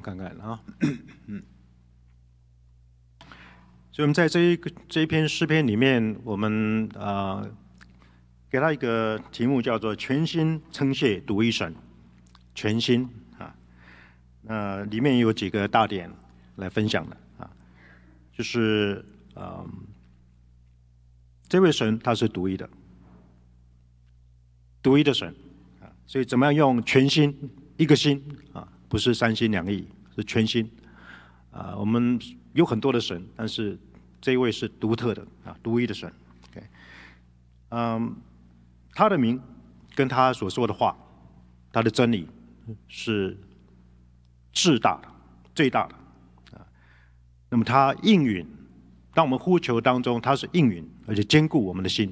看看啊，嗯，所以我们在这一个这一篇诗篇里面，我们啊，给他一个题目叫做“全心称谢独一神”，全心啊，那里面有几个大点来分享的啊，就是嗯，这位神他是独一的，独一的神啊，所以怎么样用全心一个心啊？不是三心两意，是全心。啊，我们有很多的神，但是这一位是独特的啊，独一的神。嗯，他的名跟他所说的话，他的真理是至大的、最大的啊。那么他应允，当我们呼求当中，他是应允，而且坚固我们的心。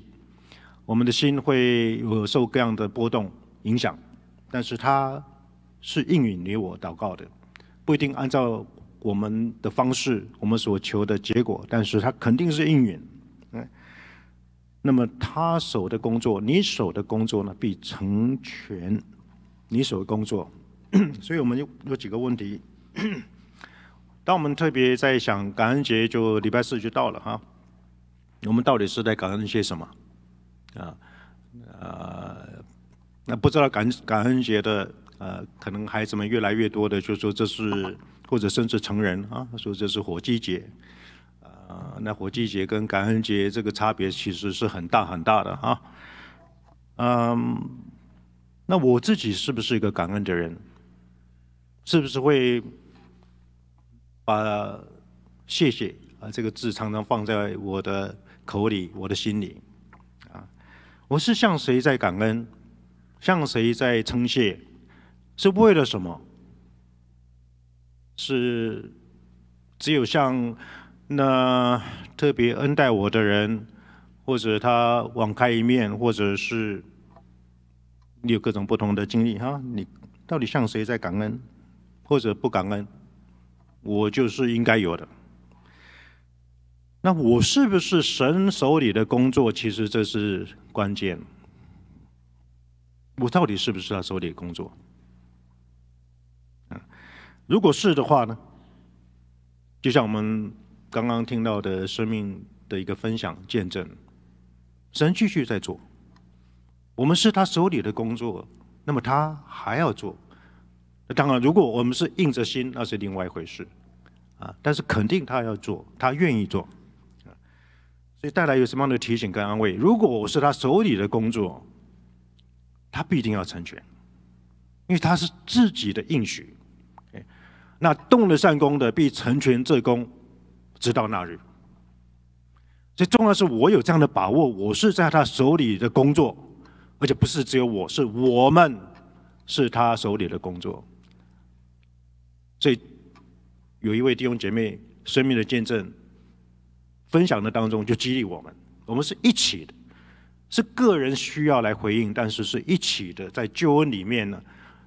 我们的心会有受各样的波动影响，但是他。是应允你我祷告的，不一定按照我们的方式，我们所求的结果，但是它肯定是应允。嗯，那么他手的工作，你手的工作呢，必成全你手的工作。所以我们有有几个问题。当我们特别在想感恩节，就礼拜四就到了哈，我们到底是在感恩一些什么？啊啊，那不知道感感恩节的。呃，可能孩子们越来越多的就说这是，或者甚至成人啊，说这是火鸡节，呃，那火鸡节跟感恩节这个差别其实是很大很大的哈。嗯，那我自己是不是一个感恩的人？是不是会把谢谢啊这个字常常放在我的口里、我的心里啊？我是向谁在感恩？向谁在称谢？是为了什么？是只有像那特别恩待我的人，或者他网开一面，或者是你有各种不同的经历哈？你到底向谁在感恩，或者不感恩？我就是应该有的。那我是不是神手里的工作？其实这是关键。我到底是不是他手里的工作？如果是的话呢，就像我们刚刚听到的生命的一个分享见证，神继续在做，我们是他手里的工作，那么他还要做。那当然，如果我们是硬着心，那是另外一回事啊。但是肯定他要做，他愿意做所以带来有什么样的提醒跟安慰？如果我是他手里的工作，他必定要成全，因为他是自己的应许。那动了善功的，必成全这功，直到那日。最重要是我有这样的把握，我是在他手里的工作，而且不是只有我，是我们是他手里的工作。所以有一位弟兄姐妹生命的见证分享的当中，就激励我们：我们是一起的，是个人需要来回应，但是是一起的，在救恩里面呢。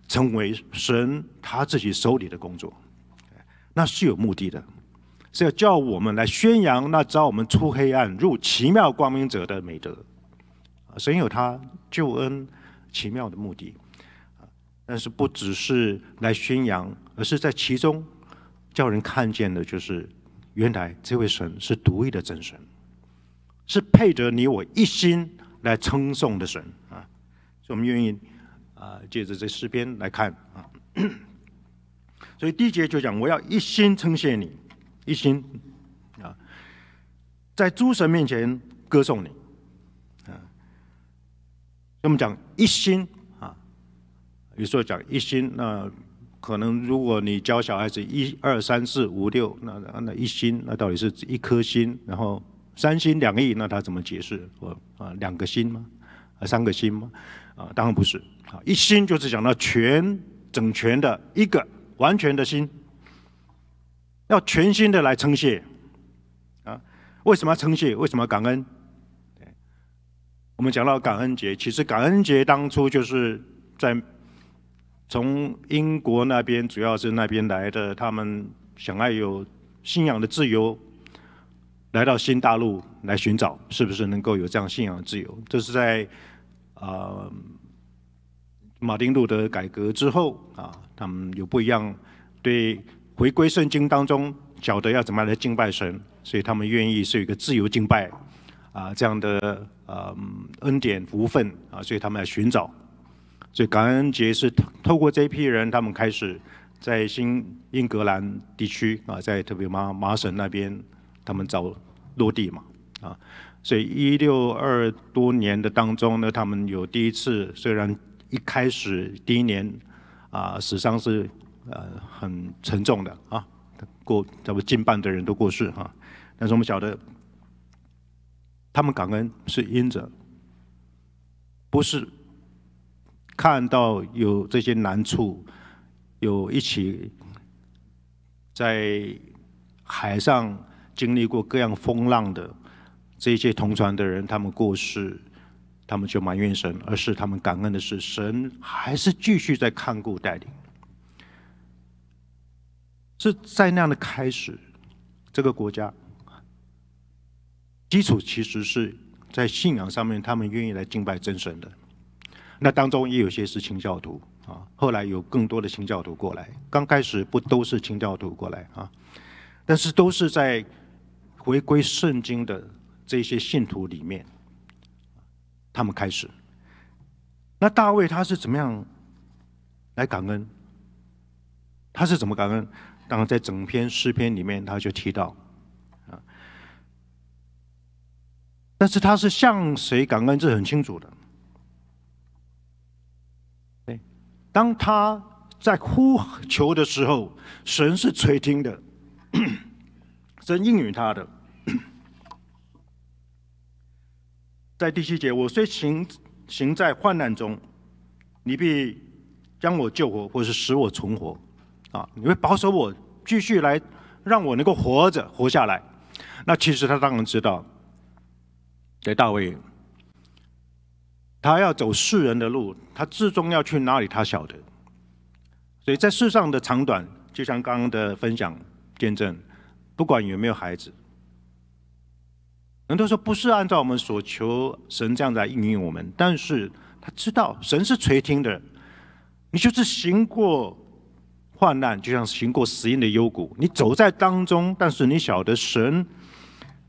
成为神他自己手里的工作，那是有目的的，是要叫我们来宣扬那招我们出黑暗入奇妙光明者的美德。神有他救恩奇妙的目的，但是不只是来宣扬，而是在其中叫人看见的就是原来这位神是独一的真神，是配得你我一心来称颂的神啊！所以我们愿意。啊，借着这诗篇来看啊，所以第一节就讲我要一心称谢你，一心啊，在诸神面前歌颂你，啊，那么我们讲一心啊，有时候讲一心，那可能如果你教小孩子一二三四五六，那那一心，那到底是一颗心，然后三心两意，那他怎么解释？我啊，两个心吗？啊，三个心吗？啊，当然不是。啊，一心就是讲到全整全的一个完全的心，要全新的来称谢。啊，为什么要称谢？为什么要感恩？我们讲到感恩节，其实感恩节当初就是在从英国那边，主要是那边来的，他们想要有信仰的自由，来到新大陆来寻找，是不是能够有这样信仰的自由？这是在。啊，马丁路德改革之后啊，他们有不一样，对回归圣经当中，晓得要怎么样来敬拜神，所以他们愿意是一个自由敬拜啊，这样的嗯恩典福分啊，所以他们来寻找，所以感恩节是透透过这一批人，他们开始在新英格兰地区啊，在特别麻麻省那边，他们找落地嘛啊。所以一六二多年的当中呢，他们有第一次，虽然一开始第一年啊，史上是呃很沉重的啊，过差不多近半的人都过世哈。但是我们晓得，他们感恩是因着，不是看到有这些难处，有一起在海上经历过各样风浪的。这些同传的人，他们过世，他们就埋怨神，而是他们感恩的是神还是继续在看顾带领。是在那样的开始，这个国家基础其实是在信仰上面，他们愿意来敬拜真神的。那当中也有些是清教徒啊，后来有更多的清教徒过来。刚开始不都是清教徒过来啊？但是都是在回归圣经的。这些信徒里面，他们开始。那大卫他是怎么样来感恩？他是怎么感恩？当然，在整篇诗篇里面，他就提到。但是他是向谁感恩？这很清楚的。当他在呼求的时候，神是垂听的，神应允他的。在第七节，我虽行行在患难中，你必将我救活，或是使我存活，啊，你会保守我，继续来让我能够活着活下来。那其实他当然知道，在大卫，他要走世人的路，他最终要去哪里，他晓得。所以在世上的长短，就像刚刚的分享见证，不管有没有孩子。人都说不是按照我们所求，神这样子来应允我们。但是他知道，神是垂听的。你就是行过患难，就像行过死荫的幽谷，你走在当中，但是你晓得神，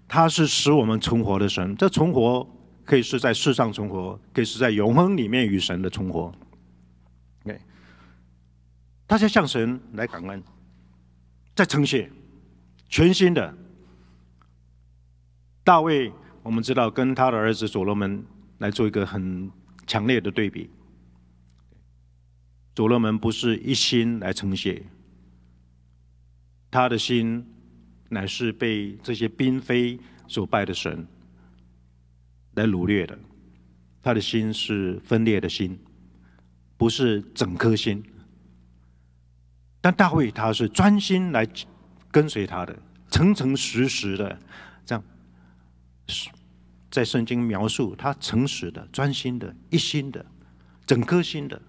他是使我们存活的神。这存活可以是在世上存活，可以是在永恒里面与神的存活。o ok。大家向神来感恩，在呈现全新的。大卫，我们知道跟他的儿子所罗门来做一个很强烈的对比。所罗门不是一心来称谢，他的心乃是被这些嫔妃所拜的神来掳掠的，他的心是分裂的心，不是整颗心。但大卫他是专心来跟随他的，诚诚实实的。在圣经描述他诚实的、专心的、一心的、整颗心的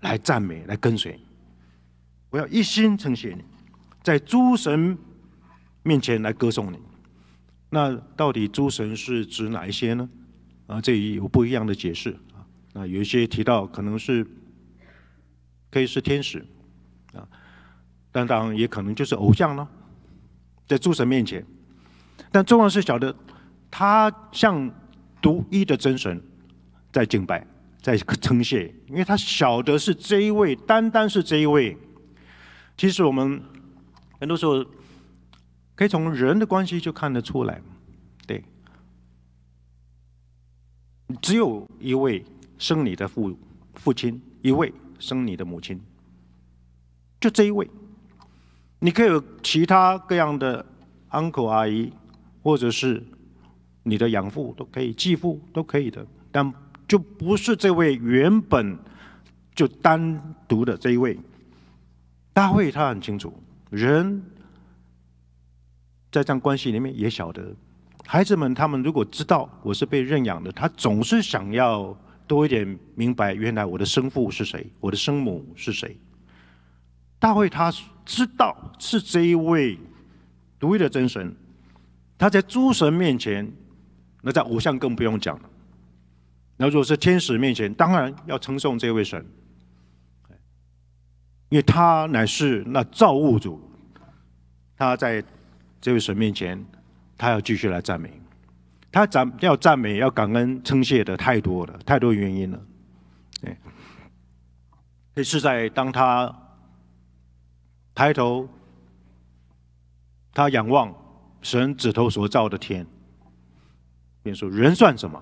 来赞美、来跟随。我要一心称谢你，在诸神面前来歌颂你。那到底诸神是指哪一些呢？啊，这里有不一样的解释啊。那有一些提到可能是可以是天使啊，但当然也可能就是偶像呢，在诸神面前。但重要是晓得。他向独一的真神在敬拜，在称谢，因为他晓得是这一位，单单是这一位。其实我们很多时候可以从人的关系就看得出来，对。只有一位生你的父父亲，一位生你的母亲，就这一位。你可以有其他各样的 uncle 阿姨，或者是。你的养父都可以，继父都可以的，但就不是这位原本就单独的这一位。大卫他很清楚，人在这样关系里面也晓得，孩子们他们如果知道我是被认养的，他总是想要多一点明白，原来我的生父是谁，我的生母是谁。大卫他知道是这一位独一的真神，他在诸神面前。那在偶像更不用讲了。那如果是天使面前，当然要称颂这位神，因为他乃是那造物主。他在这位神面前，他要继续来赞美，他赞要赞美要感恩称谢的太多了，太多原因了。可是，在当他抬头，他仰望神指头所造的天。说人算什么？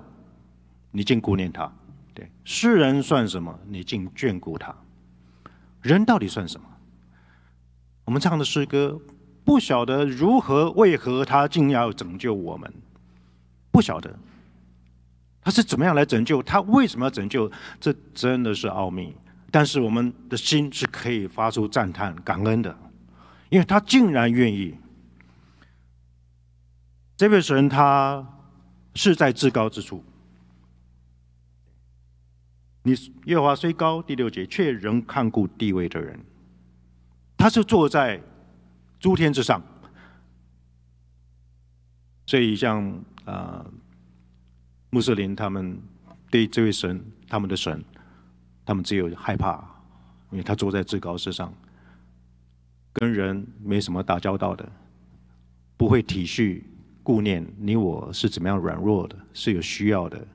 你竟顾念他，对世人算什么？你竟眷顾他。人到底算什么？我们唱的诗歌，不晓得如何为何他竟要拯救我们？不晓得他是怎么样来拯救？他为什么要拯救？这真的是奥秘。但是我们的心是可以发出赞叹、感恩的，因为他竟然愿意。这位神他。是在至高之处，你月华虽高，第六节却仍看顾地位的人，他是坐在诸天之上，所以像啊，穆斯林他们对这位神，他们的神，他们只有害怕，因为他坐在至高之上，跟人没什么打交道的，不会体恤。顾念你我是怎么样软弱的，是有需要的。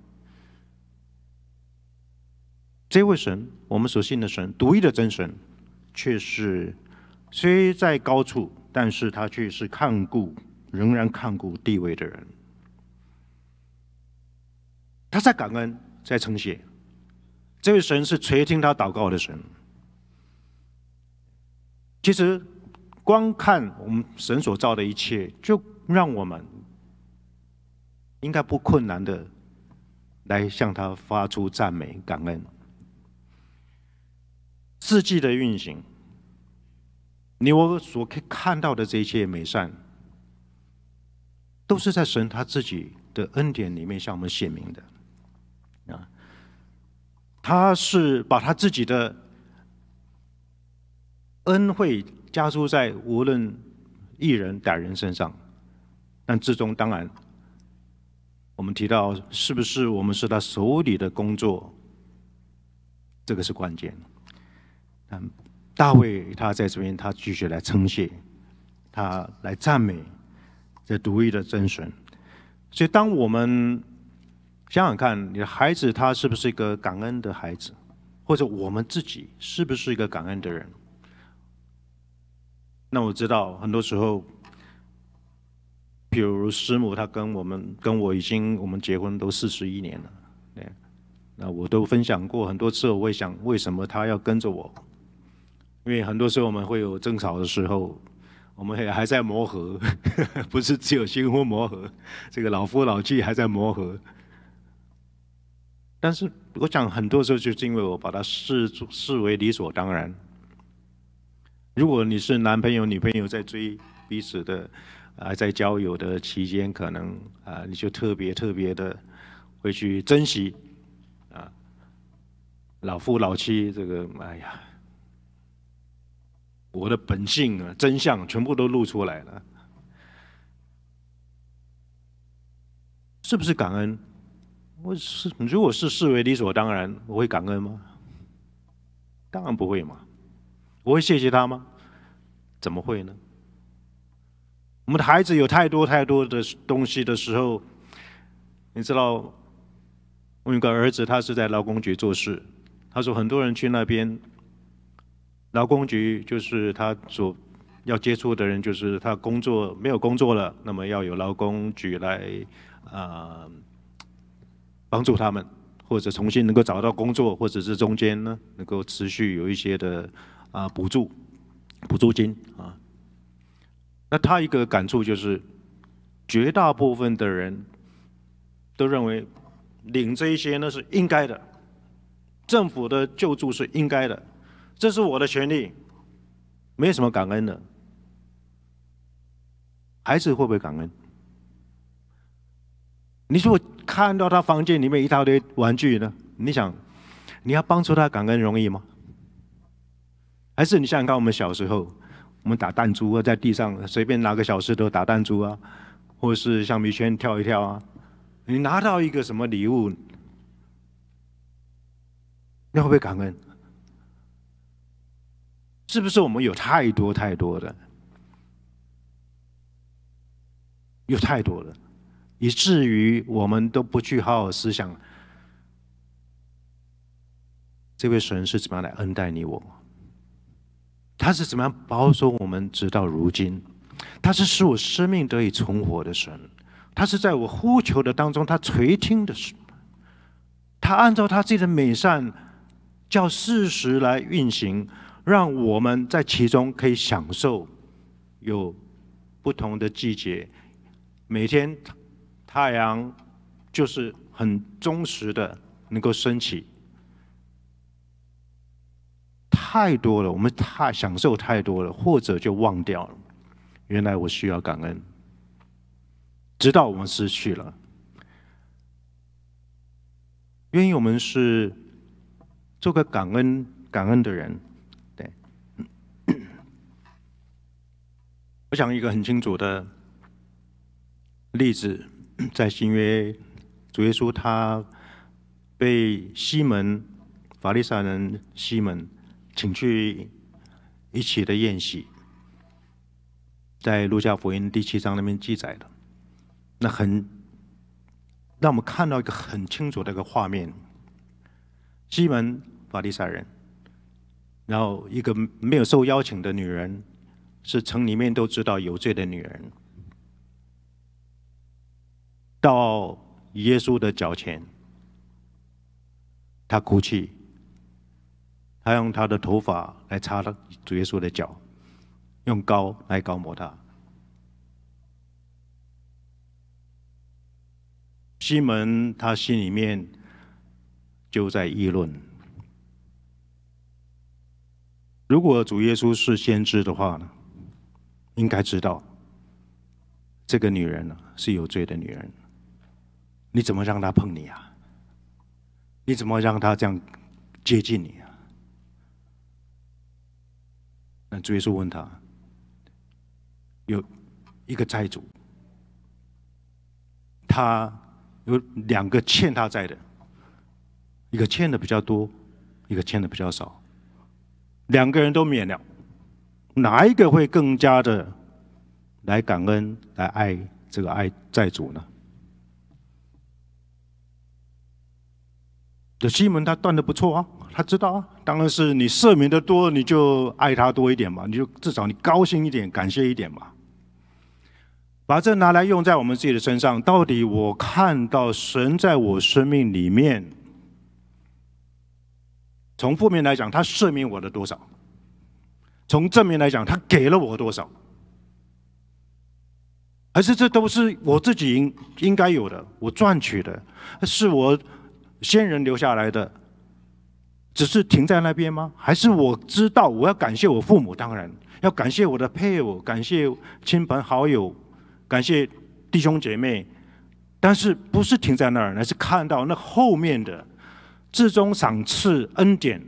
这位神，我们所信的神，独一的真神，却是虽在高处，但是他却是看顾仍然看顾地位的人。他在感恩，在称谢。这位神是垂听他祷告的神。其实，光看我们神所造的一切，就让我们。应该不困难的，来向他发出赞美、感恩。四季的运行，你我所可以看到的这些美善，都是在神他自己的恩典里面向我们显明的。啊，他是把他自己的恩惠加注在无论一人歹人身上，但至终当然。我们提到，是不是我们是他手里的工作？这个是关键。嗯，大卫他在这边，他继续来称谢，他来赞美这独一的真神。所以，当我们想想看，你的孩子他是不是一个感恩的孩子，或者我们自己是不是一个感恩的人？那我知道，很多时候。比如师母，她跟我们跟我已经我们结婚都四十一年了，对，那我都分享过很多次，我会想为什么她要跟着我？因为很多时候我们会有争吵的时候，我们也还在磨合，不是只有新婚磨合，这个老夫老妻还在磨合。但是我想很多时候就是因为我把它视视为理所当然。如果你是男朋友女朋友在追彼此的。啊，在交友的期间，可能啊，你就特别特别的会去珍惜啊，老夫老妻，这个哎呀，我的本性啊，真相全部都露出来了，是不是感恩？我是如果是视为理所当然，我会感恩吗？当然不会嘛，我会谢谢他吗？怎么会呢？我们的孩子有太多太多的东西的时候，你知道，我有个儿子，他是在劳工局做事。他说，很多人去那边，劳工局就是他所要接触的人，就是他工作没有工作了，那么要有劳工局来啊帮助他们，或者重新能够找到工作，或者是中间呢能够持续有一些的啊补助、补助金。那他一个感触就是，绝大部分的人都认为领这一些那是应该的，政府的救助是应该的，这是我的权利，没有什么感恩的。孩子会不会感恩？你说我看到他房间里面一大堆玩具呢？你想，你要帮助他感恩容易吗？还是你想想看，我们小时候。我们打弹珠啊，在地上随便拿个小石头打弹珠啊，或是橡皮圈跳一跳啊。你拿到一个什么礼物，你会不会感恩？是不是我们有太多太多的，有太多了，以至于我们都不去好好思想，这位神是怎么样来恩待你我？他是怎么样保守我们直到如今？他是使我生命得以存活的神，他是在我呼求的当中，他垂听的神。他按照他自己的美善，叫事实来运行，让我们在其中可以享受有不同的季节，每天太阳就是很忠实的能够升起。太多了，我们太享受太多了，或者就忘掉了。原来我需要感恩，直到我们失去了。愿意我们是做个感恩、感恩的人，对。我讲一个很清楚的例子，在新约，主耶稣他被西门法利赛人西门。请去一起的宴席，在《路加福音》第七章那边记载的，那很让我们看到一个很清楚的一个画面：西门法利赛人，然后一个没有受邀请的女人，是城里面都知道有罪的女人，到耶稣的脚前，她哭泣。他用他的头发来擦主耶稣的脚，用膏来膏抹他。西门他心里面就在议论：，如果主耶稣是先知的话呢，应该知道这个女人呢是有罪的女人，你怎么让她碰你啊？你怎么让她这样接近你？那主耶稣问他，有一个债主，他有两个欠他债的，一个欠的比较多，一个欠的比较少，两个人都免了，哪一个会更加的来感恩来爱这个爱债主呢？的西门他断的不错啊，他知道啊。当然是你赦免的多，你就爱他多一点嘛，你就至少你高兴一点，感谢一点嘛。把这拿来用在我们自己的身上，到底我看到神在我生命里面，从负面来讲，他赦免我的多少；从正面来讲，他给了我多少？还是这都是我自己应应该有的，我赚取的，是我。先人留下来的，只是停在那边吗？还是我知道我要感谢我父母，当然要感谢我的配偶，感谢亲朋好友，感谢弟兄姐妹，但是不是停在那儿，而是看到那后面的，至终赏赐恩典。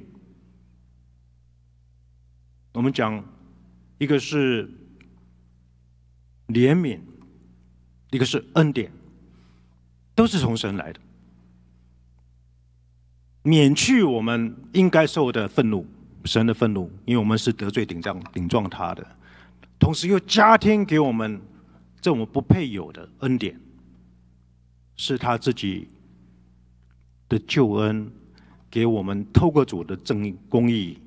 我们讲，一个是怜悯，一个是恩典，都是从神来的。免去我们应该受的愤怒，神的愤怒，因为我们是得罪顶撞顶撞他的，同时又加添给我们这我们不配有的恩典，是他自己的救恩，给我们透过主的正义公义，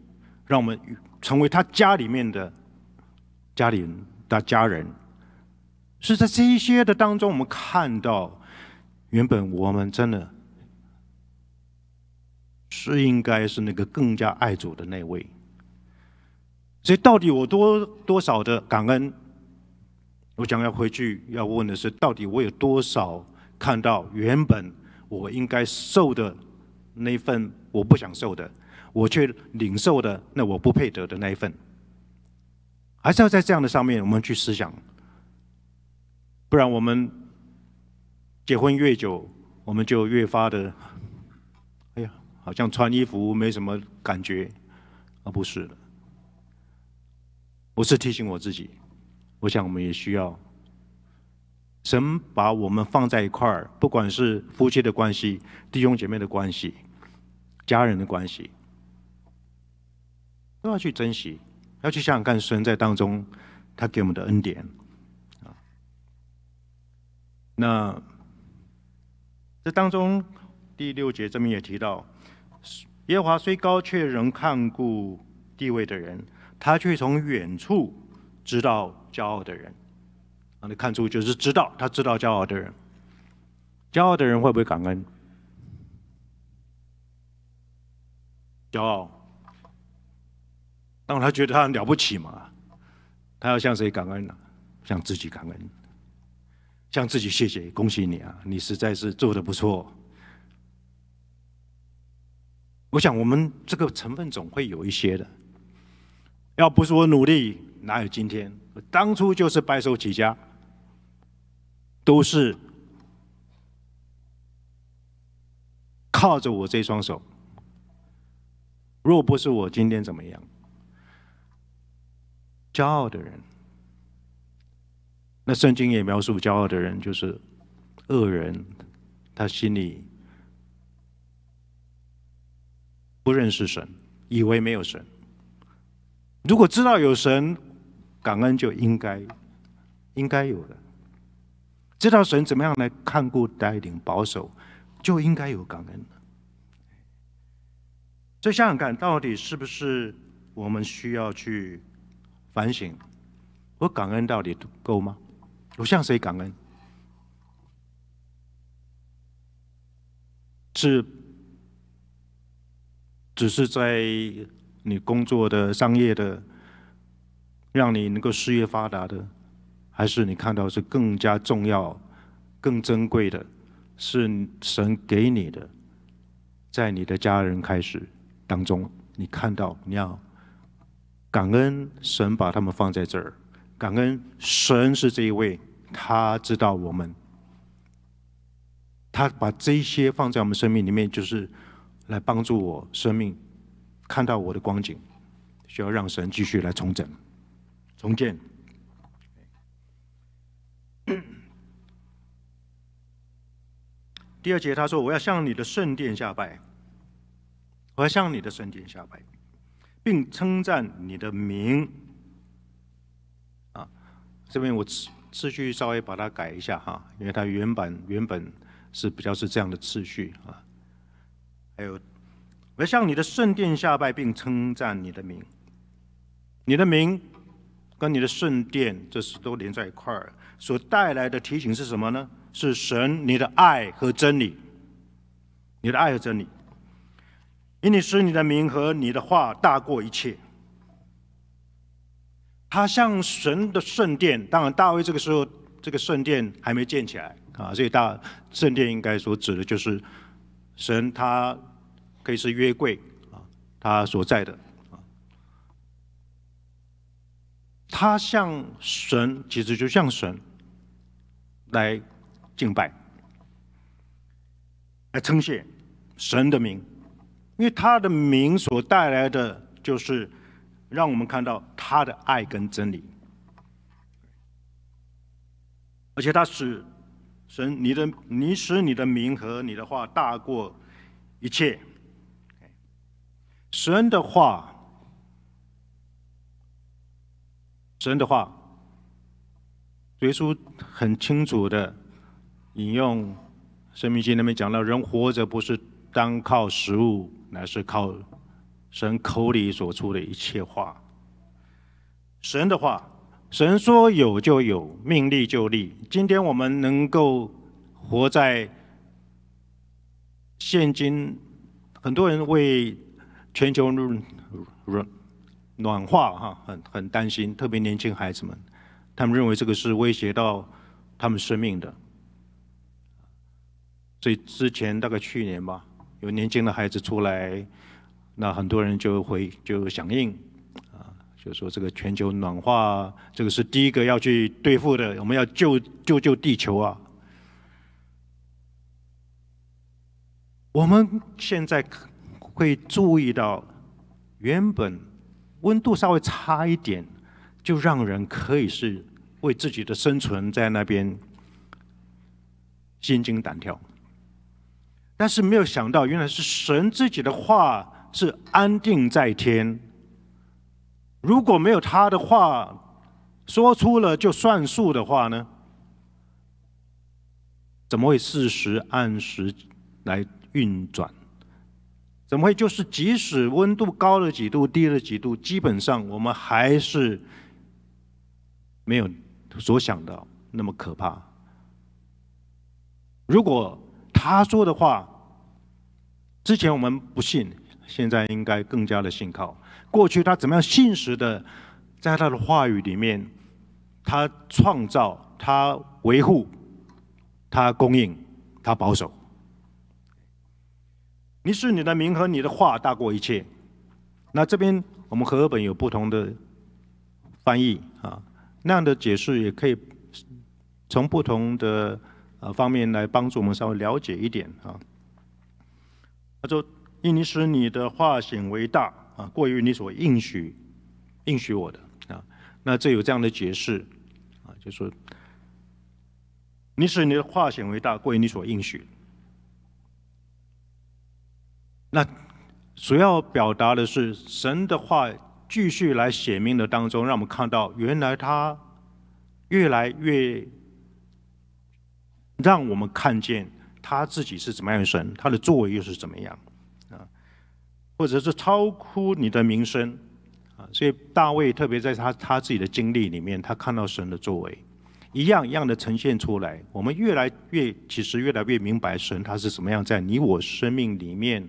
让我们成为他家里面的家里人的家人，是在这一些的当中，我们看到原本我们真的。是应该是那个更加爱主的那位，所以到底我多多少的感恩？我想要回去要问的是，到底我有多少看到原本我应该受的那份，我不想受的，我却领受的，那我不配得的那一份，还是要在这样的上面我们去思想，不然我们结婚越久，我们就越发的。好像穿衣服没什么感觉，而不是的。我是提醒我自己，我想我们也需要，神把我们放在一块儿，不管是夫妻的关系、弟兄姐妹的关系、家人的关系，都要去珍惜，要去想想看神在当中他给我们的恩典啊。那这当中第六节这边也提到。夜华虽高，却仍看顾地位的人。他却从远处知道骄傲的人，让你看出就是知道他知道骄傲的人。骄傲的人会不会感恩？骄傲，当他觉得他了不起嘛？他要向谁感恩呢？向自己感恩，向自己谢谢，恭喜你啊！你实在是做得不错。我想，我们这个成分总会有一些的。要不是我努力，哪有今天？当初就是白手起家，都是靠着我这双手。若不是我今天怎么样，骄傲的人，那圣经也描述骄傲的人就是恶人，他心里。不认识神，以为没有神。如果知道有神，感恩就应该应该有的。知道神怎么样来看顾、带领、保守，就应该有感恩的。所以想想看，到底是不是我们需要去反省？我感恩到底够吗？我向谁感恩？是只是在你工作的、商业的，让你能够事业发达的，还是你看到是更加重要、更珍贵的，是神给你的，在你的家人开始当中，你看到你要感恩神把他们放在这儿，感恩神是这一位，他知道我们，他把这些放在我们生命里面，就是。来帮助我生命看到我的光景，需要让神继续来重整、重建。第二节他说：“我要向你的圣殿下拜，我要向你的圣殿下拜，并称赞你的名。”啊，这边我次次序稍微把它改一下哈，因为它原版原本是比较是这样的次序啊。还有，我要向你的圣殿下拜，并称赞你的名。你的名跟你的圣殿，这是都连在一块儿。所带来的提醒是什么呢？是神你的爱和真理，你的爱和真理。因你是你的名和你的话大过一切。他向神的圣殿，当然大卫这个时候这个圣殿还没建起来啊，所以大圣殿应该所指的就是。神，他可以是约柜啊，他所在的啊，他向神其实就向神来敬拜，来称谢神的名，因为他的名所带来的就是让我们看到他的爱跟真理，而且他是。神，你的，你使你的名和你的话大过一切。神的话，神的话，耶稣很清楚的引用《生命经》里面讲到：人活着不是单靠食物，乃是靠神口里所出的一切话。神的话。神说有就有，命立就立。今天我们能够活在现今，很多人为全球暖暖化哈很很担心，特别年轻孩子们，他们认为这个是威胁到他们生命的。所以之前大概去年吧，有年轻的孩子出来，那很多人就回就响应。就说这个全球暖化，这个是第一个要去对付的。我们要救救救地球啊！我们现在会注意到，原本温度稍微差一点，就让人可以是为自己的生存在那边心惊胆跳。但是没有想到，原来是神自己的话是安定在天。如果没有他的话，说出了就算数的话呢？怎么会事实按时来运转？怎么会就是即使温度高了几度、低了几度，基本上我们还是没有所想的那么可怕？如果他说的话，之前我们不信，现在应该更加的信靠。过去他怎么样信实的，在他的话语里面，他创造，他维护，他供应，他保守。你使你的名和你的话大过一切。那这边我们和本有不同的翻译啊，那样的解释也可以从不同的呃方面来帮助我们稍微了解一点啊。他说，因你使你的话显为大。啊，过于你所应许，应许我的啊，那这有这样的解释啊，就是，你使你的化险为大，过于你所应许。那主要表达的是神的话继续来显明的当中，让我们看到原来他越来越让我们看见他自己是怎么样的神，他的作为又是怎么样。或者是超乎你的名声啊，所以大卫特别在他他自己的经历里面，他看到神的作为，一样一样的呈现出来。我们越来越其实越来越明白神他是什么样，在你我生命里面，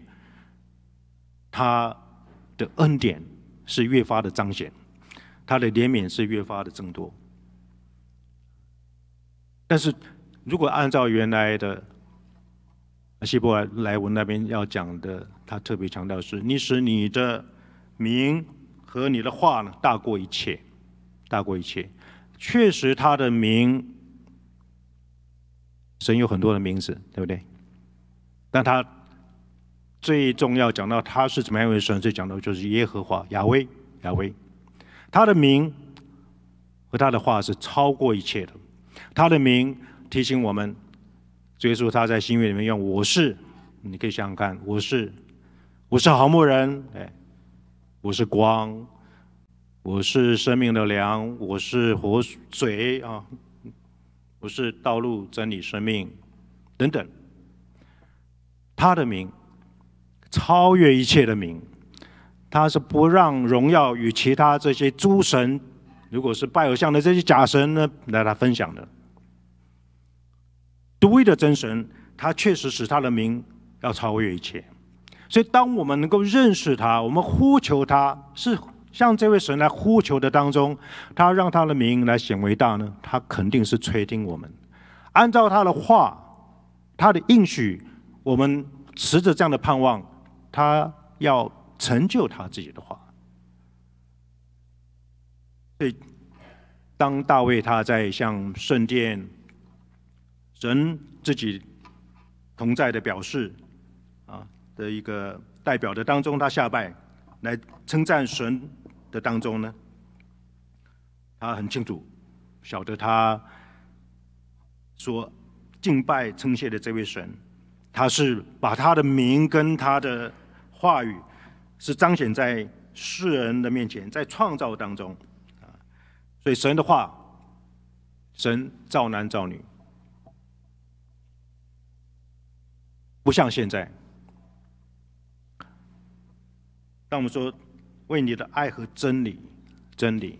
他的恩典是越发的彰显，他的怜悯是越发的增多。但是，如果按照原来的希伯来文那边要讲的，他特别强调是：你使你的名和你的话呢，大过一切，大过一切。确实，他的名神有很多的名字，对不对？但他最重要讲到他是怎么一位神最讲到就是耶和华、亚威、亚威。他的名和他的话是超过一切的。他的名提醒我们，追溯他在新约里面用“我是”，你可以想想看，“我是”。我是好牧人，哎，我是光，我是生命的粮，我是活水啊，我是道路、真理、生命等等。他的名超越一切的名，他是不让荣耀与其他这些诸神，如果是拜偶像的这些假神呢，来他分享的。独一的真神，他确实使他的名要超越一切。所以，当我们能够认识他，我们呼求他是向这位神来呼求的当中，他让他的名来显为大呢？他肯定是垂听我们，按照他的话，他的应许，我们持着这样的盼望，他要成就他自己的话。所以，当大卫他在向圣殿神自己同在的表示。的一个代表的当中，他下拜来称赞神的当中呢，他很清楚晓得他说敬拜称谢的这位神，他是把他的名跟他的话语是彰显在世人的面前，在创造当中啊，所以神的话，神造男造女，不像现在。让我们说，为你的爱和真理，真理。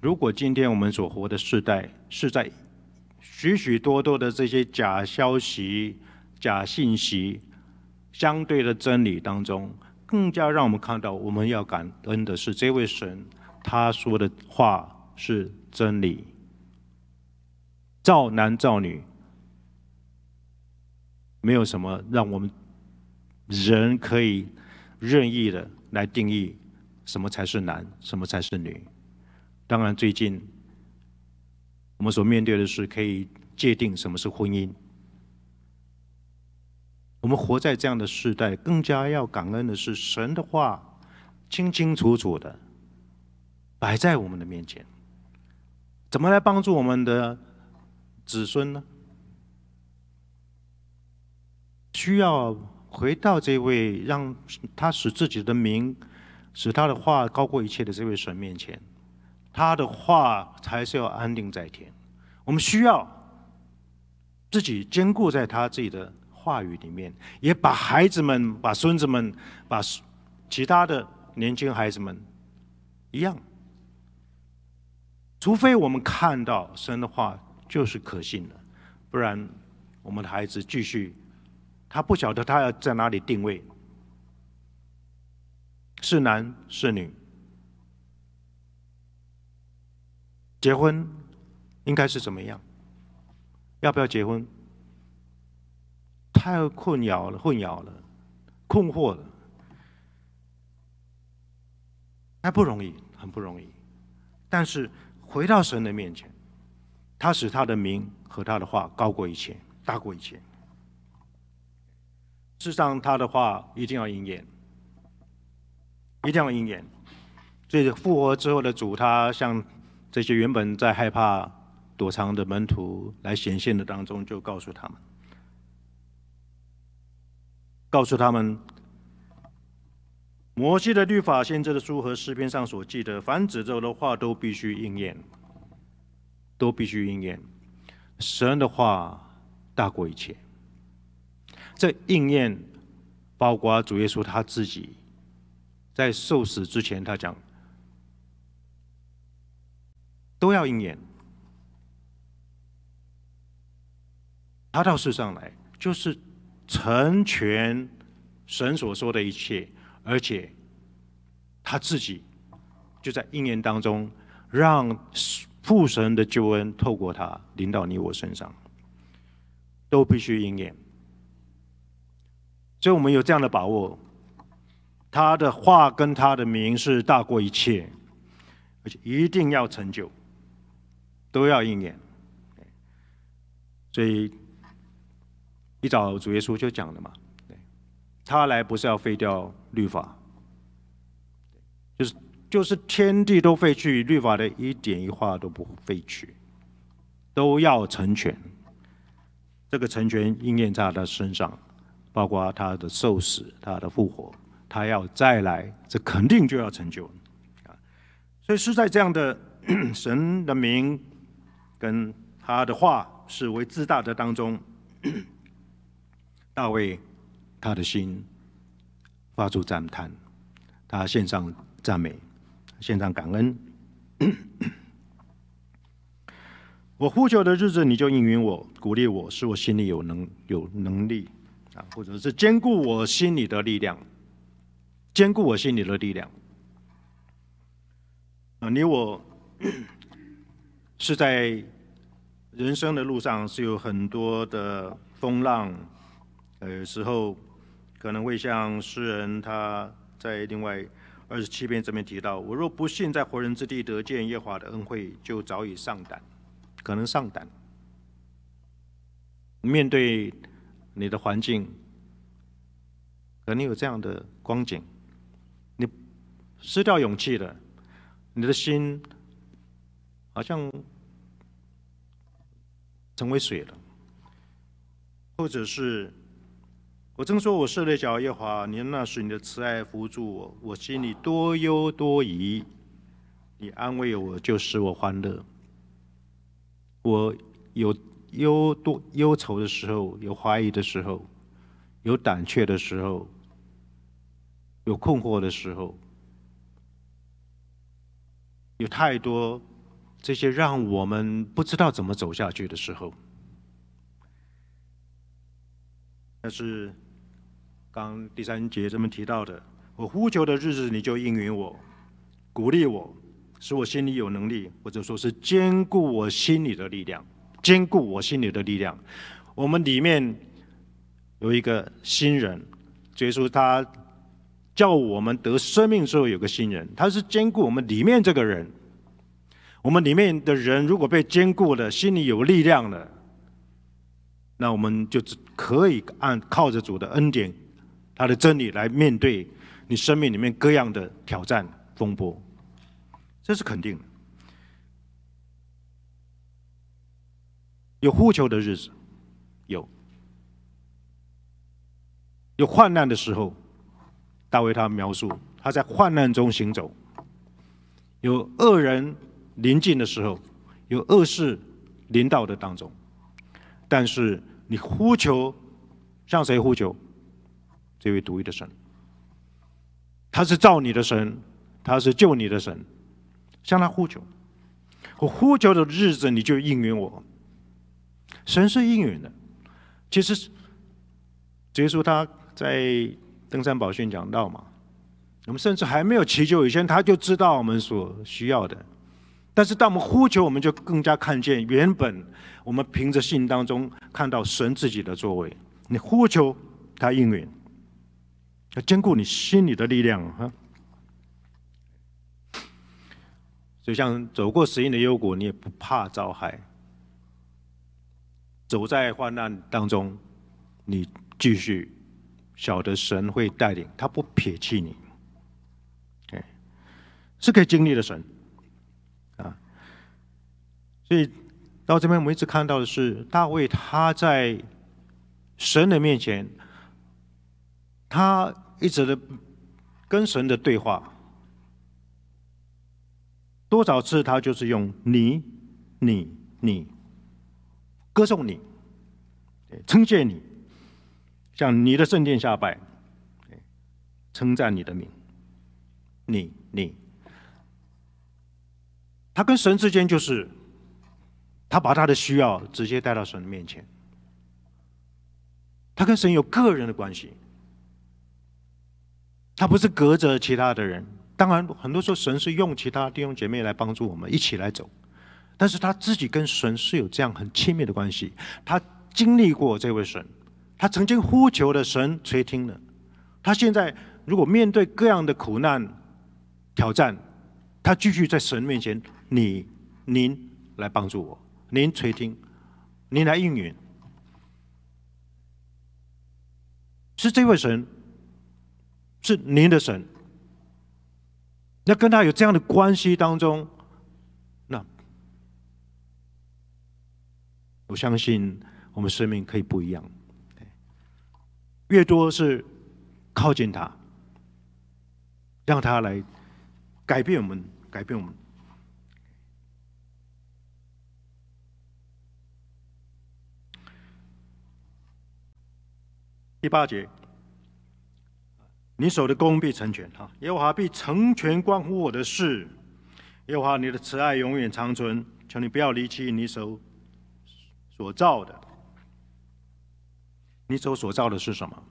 如果今天我们所活的时代是在许许多多的这些假消息、假信息、相对的真理当中，更加让我们看到，我们要感恩的是这位神，他说的话是真理。造男造女，没有什么让我们人可以。任意的来定义什么才是男，什么才是女。当然，最近我们所面对的是可以界定什么是婚姻。我们活在这样的时代，更加要感恩的是神的话清清楚楚的摆在我们的面前。怎么来帮助我们的子孙呢？需要。回到这位让他使自己的名使他的话高过一切的这位神面前，他的话才是要安定在天。我们需要自己坚固在他自己的话语里面，也把孩子们、把孙子们、把其他的年轻孩子们一样。除非我们看到神的话就是可信的，不然我们的孩子继续。他不晓得他要在哪里定位，是男是女，结婚应该是怎么样？要不要结婚？太困扰了，混淆了，困惑了。还不容易，很不容易。但是回到神的面前，他使他的名和他的话高过一切，大过一切。事实上，他的话一定要应验，一定要应验。所以复活之后的主，他向这些原本在害怕、躲藏的门徒来显现的当中，就告诉他们，告诉他们，摩西的律法、先知的书和诗篇上所记的，凡指咒的话，都必须应验，都必须应验。神的话大过一切。这应验，包括主耶稣他自己，在受死之前，他讲都要应验。他到世上来，就是成全神所说的一切，而且他自己就在应验当中，让父神的救恩透过他临到你我身上，都必须应验。所以我们有这样的把握，他的话跟他的名是大过一切，而且一定要成就，都要应验。所以一早主耶稣就讲了嘛，他来不是要废掉律法，就是就是天地都废去律法的一点一画都不废去，都要成全，这个成全应验在他身上。包括他的受死，他的复活，他要再来，这肯定就要成就啊！所以是在这样的 神的名跟他的话是为自大的当中，大卫他的心发出赞叹，他献上赞美，献上感恩。我呼求的日子，你就应允我，鼓励我，使我心里有能有能力。啊，或者是兼顾我心里的力量，兼顾我心里的力量。啊，你我是在人生的路上是有很多的风浪，呃，时候可能会像诗人他在另外二十七篇这边提到，我若不幸在活人之地得见夜华的恩惠，就早已丧胆，可能上胆。”面对。你的环境可能有这样的光景，你失掉勇气了，你的心好像成为水了，或者是我正说，我涉了脚夜滑，你那时你的慈爱扶助我，我心里多忧多疑，你安慰我，就使我欢乐，我有。忧多忧愁的时候，有怀疑的时候，有胆怯的时候，有困惑的时候，有太多这些让我们不知道怎么走下去的时候。但是，刚第三节这么提到的，我呼求的日子，你就应允我，鼓励我，使我心里有能力，或者说是坚固我心里的力量。坚固我心里的力量，我们里面有一个新人，耶稣他叫我们得生命时候有个新人，他是坚固我们里面这个人，我们里面的人如果被坚固了，心里有力量了，那我们就可以按靠着主的恩典，他的真理来面对你生命里面各样的挑战风波，这是肯定的。有呼求的日子，有有患难的时候，大卫他描述他在患难中行走，有恶人临近的时候，有恶事临到的当中，但是你呼求，向谁呼求？这位独一的神，他是造你的神，他是救你的神，向他呼求。我呼求的日子，你就应允我。神是应允的，其实耶稣他在登山宝训讲到嘛，我们甚至还没有祈求以前，他就知道我们所需要的。但是当我们呼求，我们就更加看见原本我们凭着信当中看到神自己的作为。你呼求他应允，要兼顾你心里的力量哈。就像走过死荫的幽谷，你也不怕遭害。走在患难当中，你继续晓得神会带领，他不撇弃你，对，是可以经历的神啊。所以到这边，我们一直看到的是大卫他在神的面前，他一直的跟神的对话，多少次他就是用你，你，你。歌颂你，哎，称谢你，向你的圣殿下拜，哎，称赞你的名，你，你，他跟神之间就是，他把他的需要直接带到神的面前，他跟神有个人的关系，他不是隔着其他的人，当然，很多时候神是用其他弟兄姐妹来帮助我们一起来走。但是他自己跟神是有这样很亲密的关系，他经历过这位神，他曾经呼求的神垂听了，他现在如果面对各样的苦难、挑战，他继续在神面前，你、您来帮助我，您垂听，您来应允，是这位神，是您的神，那跟他有这样的关系当中。我相信我们生命可以不一样。越多是靠近他，让他来改变我们，改变我们。第八节，你手的功必成全哈耶和华必成全关乎我的事，耶和华你的慈爱永远长存，求你不要离弃你手。所造的，你手所造的是什么？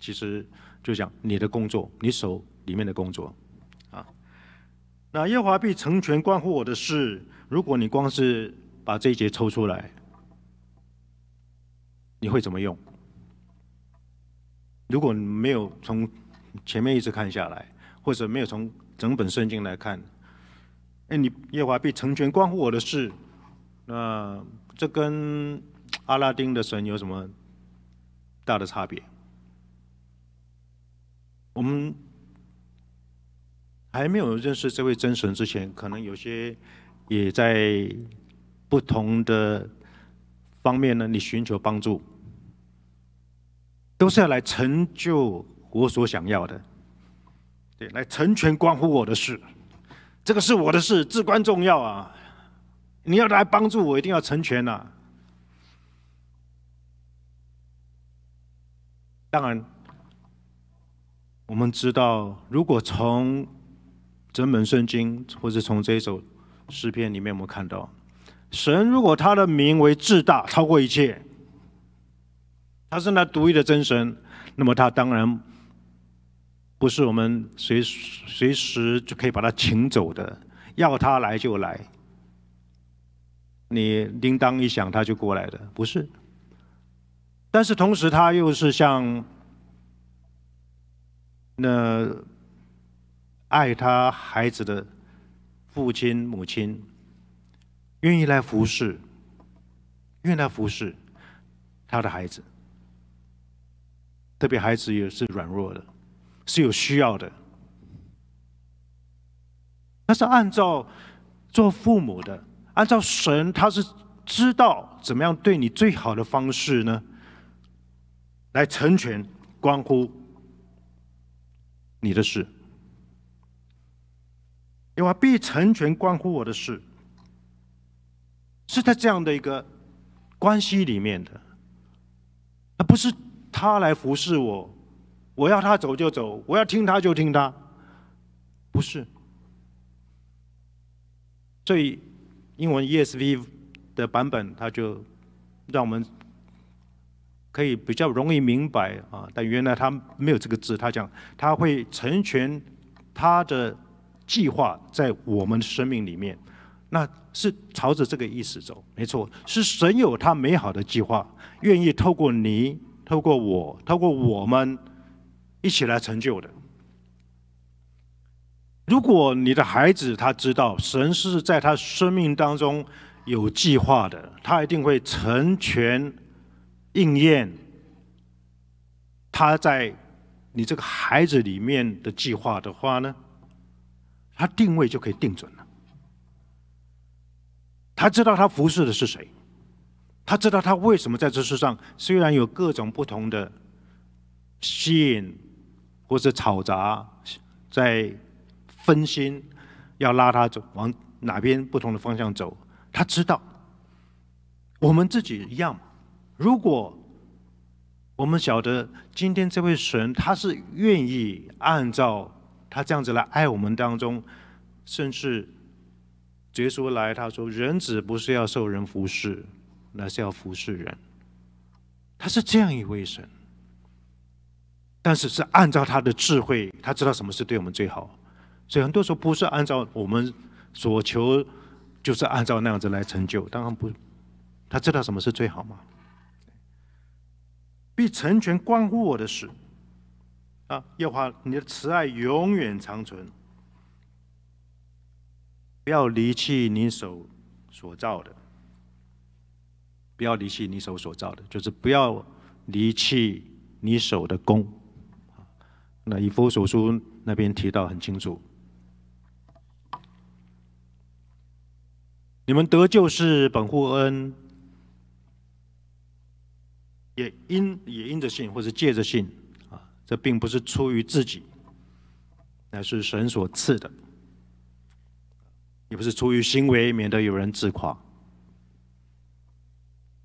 其实就讲你的工作，你手里面的工作，啊。那夜华必成全关乎我的事，如果你光是把这一节抽出来，你会怎么用？如果没有从前面一直看下来，或者没有从整本圣经来看，哎，你夜华必成全关乎我的事，那。这跟阿拉丁的神有什么大的差别？我们还没有认识这位真神之前，可能有些也在不同的方面呢，你寻求帮助，都是要来成就我所想要的，对，来成全关乎我的事，这个是我的事，至关重要啊。你要来帮助我，一定要成全呐！当然，我们知道，如果从真本圣经，或者从这一首诗篇里面，我们看到，神如果他的名为至大，超过一切，他是那独一的真神，那么他当然不是我们随随时就可以把他请走的，要他来就来。你铃铛一响他就过来的，不是。但是同时他又是像那爱他孩子的父亲母亲，愿意来服侍，愿意来服侍他的孩子。特别孩子也是软弱的，是有需要的。他是按照做父母的。按照神，他是知道怎么样对你最好的方式呢，来成全关乎你的事，因为必成全关乎我的事，是在这样的一个关系里面的，而不是他来服侍我，我要他走就走，我要听他就听他，不是，所以。英文 ESV 的版本，他就让我们可以比较容易明白啊。但原来他没有这个字，他讲他会成全他的计划在我们的生命里面，那是朝着这个意思走，没错，是神有他美好的计划，愿意透过你、透过我、透过我们一起来成就的。如果你的孩子他知道神是在他生命当中有计划的，他一定会成全、应验他在你这个孩子里面的计划的话呢，他定位就可以定准了。他知道他服侍的是谁，他知道他为什么在这世上虽然有各种不同的吸引或是吵杂在。分心，要拉他走，往哪边不同的方向走？他知道。我们自己一样，如果我们晓得今天这位神他是愿意按照他这样子来爱我们当中，甚至耶稣来他说：“人子不是要受人服侍，那是要服侍人。”他是这样一位神，但是是按照他的智慧，他知道什么是对我们最好。所以很多时候不是按照我们所求，就是按照那样子来成就。当然不，他知道什么是最好吗？必成全关乎我的事。啊，夜华，你的慈爱永远长存。不要离弃你手所造的。不要离弃你手所造的，就是不要离弃你手的功。那以佛所说那边提到很清楚。你们得救是本乎恩，也因也因着信，或是借着信啊，这并不是出于自己，乃是神所赐的，也不是出于行为，免得有人自夸。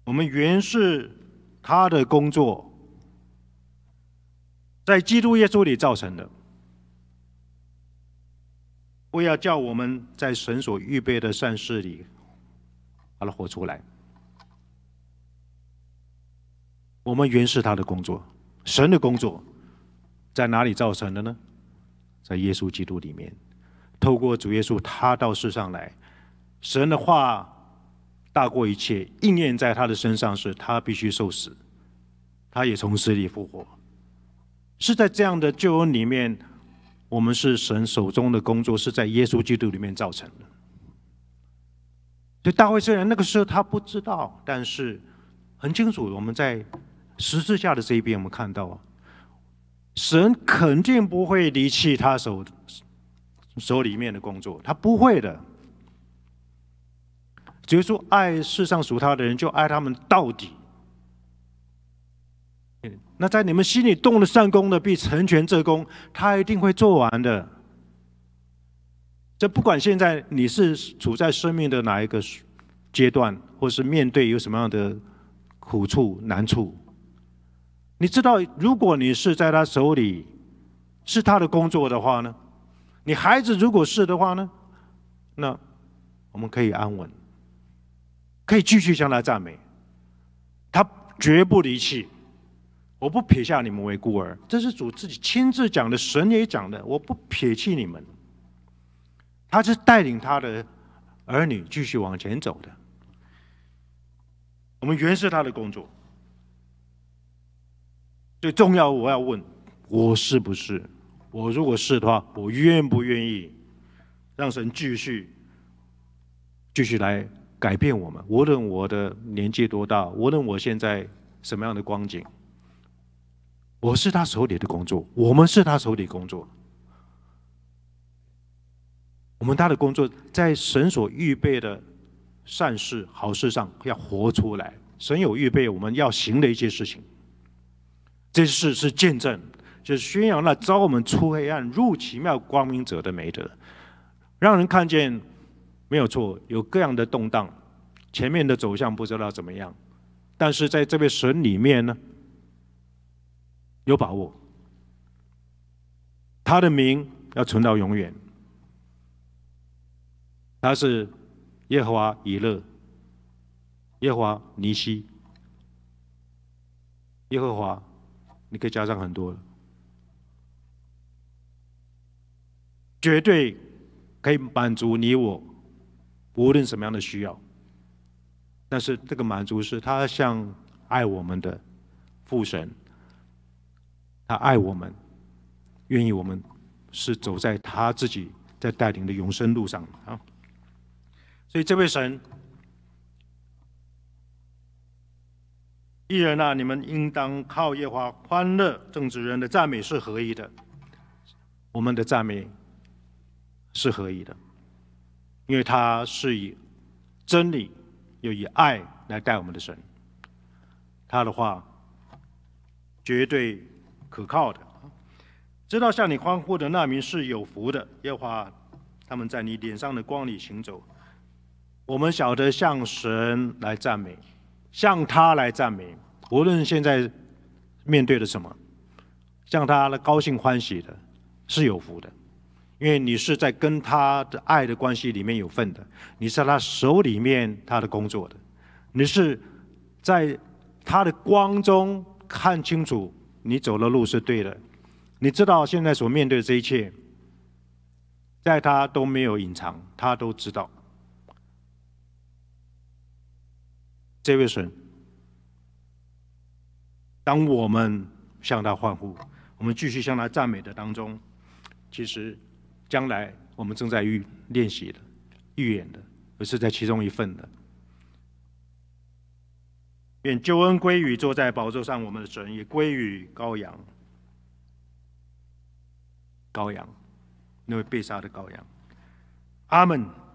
我们原是他的工作，在基督耶稣里造成的。不要叫我们在神所预备的善事里。把它活出来。我们原是他的工作，神的工作在哪里造成的呢？在耶稣基督里面，透过主耶稣，他到世上来，神的话大过一切，应验在他的身上，是他必须受死，他也从死里复活，是在这样的救恩里面，我们是神手中的工作，是在耶稣基督里面造成的。对大卫，虽然那个时候他不知道，但是很清楚，我们在十字架的这一边，我们看到啊，神肯定不会离弃他手手里面的工作，他不会的。只是说，爱世上属他的人，就爱他们到底。那在你们心里动了善功的，必成全这功，他一定会做完的。这不管现在你是处在生命的哪一个阶段，或是面对有什么样的苦处难处，你知道，如果你是在他手里，是他的工作的话呢？你孩子如果是的话呢？那我们可以安稳，可以继续向他赞美，他绝不离弃。我不撇下你们为孤儿，这是主自己亲自讲的，神也讲的，我不撇弃你们。他是带领他的儿女继续往前走的。我们原是他的工作，最重要。我要问：我是不是？我如果是的话，我愿不愿意让神继续、继续来改变我们？无论我的年纪多大，无论我现在什么样的光景，我是他手里的工作，我们是他手里工作。我们他的工作，在神所预备的善事、好事上，要活出来。神有预备我们要行的一些事情，这事是见证，就是宣扬了招我们出黑暗、入奇妙光明者的美德，让人看见没有错，有各样的动荡，前面的走向不知道怎么样，但是在这位神里面呢，有把握，他的名要存到永远。他是耶和华以勒、耶和华尼西、耶和华，你可以加上很多，绝对可以满足你我无论什么样的需要。但是这个满足是，他像爱我们的父神，他爱我们，愿意我们是走在他自己在带领的永生路上啊。所以，这位神，艺人啊，你们应当靠耶华欢乐。正直人的赞美是合一的，我们的赞美是合一的，因为他是以真理又以爱来带我们的神。他的话绝对可靠的。知道向你欢呼的那民是有福的，耶和华，他们在你脸上的光里行走。我们晓得向神来赞美，向他来赞美，无论现在面对的什么，向他的高兴欢喜的，是有福的，因为你是在跟他的爱的关系里面有份的，你是他手里面，他的工作的，你是在他的光中看清楚你走的路是对的，你知道现在所面对的这一切，在他都没有隐藏，他都知道。这位神，当我们向他欢呼，我们继续向他赞美的当中，其实将来我们正在预练习的、预演的，而是在其中一份的。愿救恩归于坐在宝座上我们的神，也归于羔羊，羔羊那位被杀的羔羊。阿门。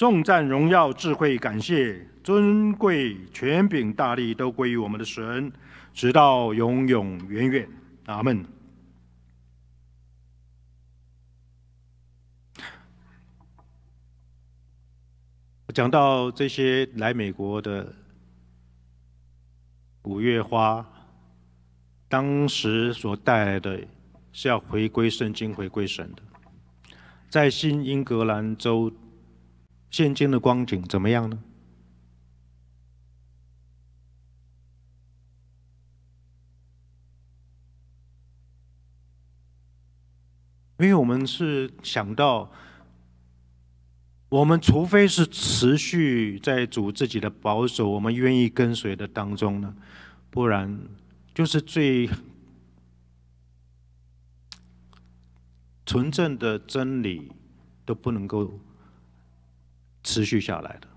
重赞荣耀智慧，感谢尊贵权柄大力，都归于我们的神，直到永永远远。阿门。讲到这些来美国的五月花，当时所带来的是要回归圣经、回归神的，在新英格兰州。现今的光景怎么样呢？因为我们是想到，我们除非是持续在主自己的保守，我们愿意跟随的当中呢，不然就是最纯正的真理都不能够。持续下来的，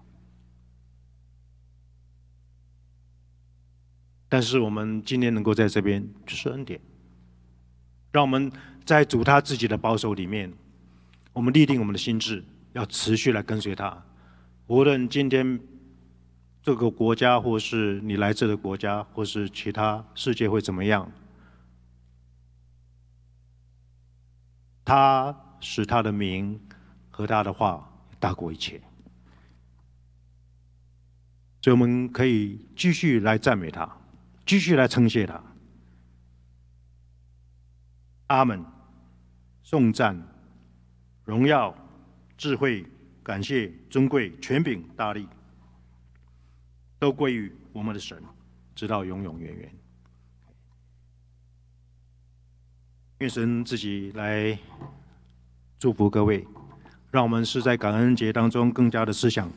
但是我们今天能够在这边就是恩典，让我们在主他自己的保守里面，我们立定我们的心志，要持续来跟随他。无论今天这个国家或是你来自的国家或是其他世界会怎么样，他使他的名和他的话大过一切。所以我们可以继续来赞美他，继续来称谢他。阿门！颂赞、荣耀、智慧，感谢尊贵权柄大力，都归于我们的神，直到永永远远。愿神自己来祝福各位，让我们是在感恩节当中更加的思想。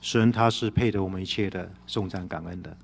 神他是配得我们一切的颂赞感恩的。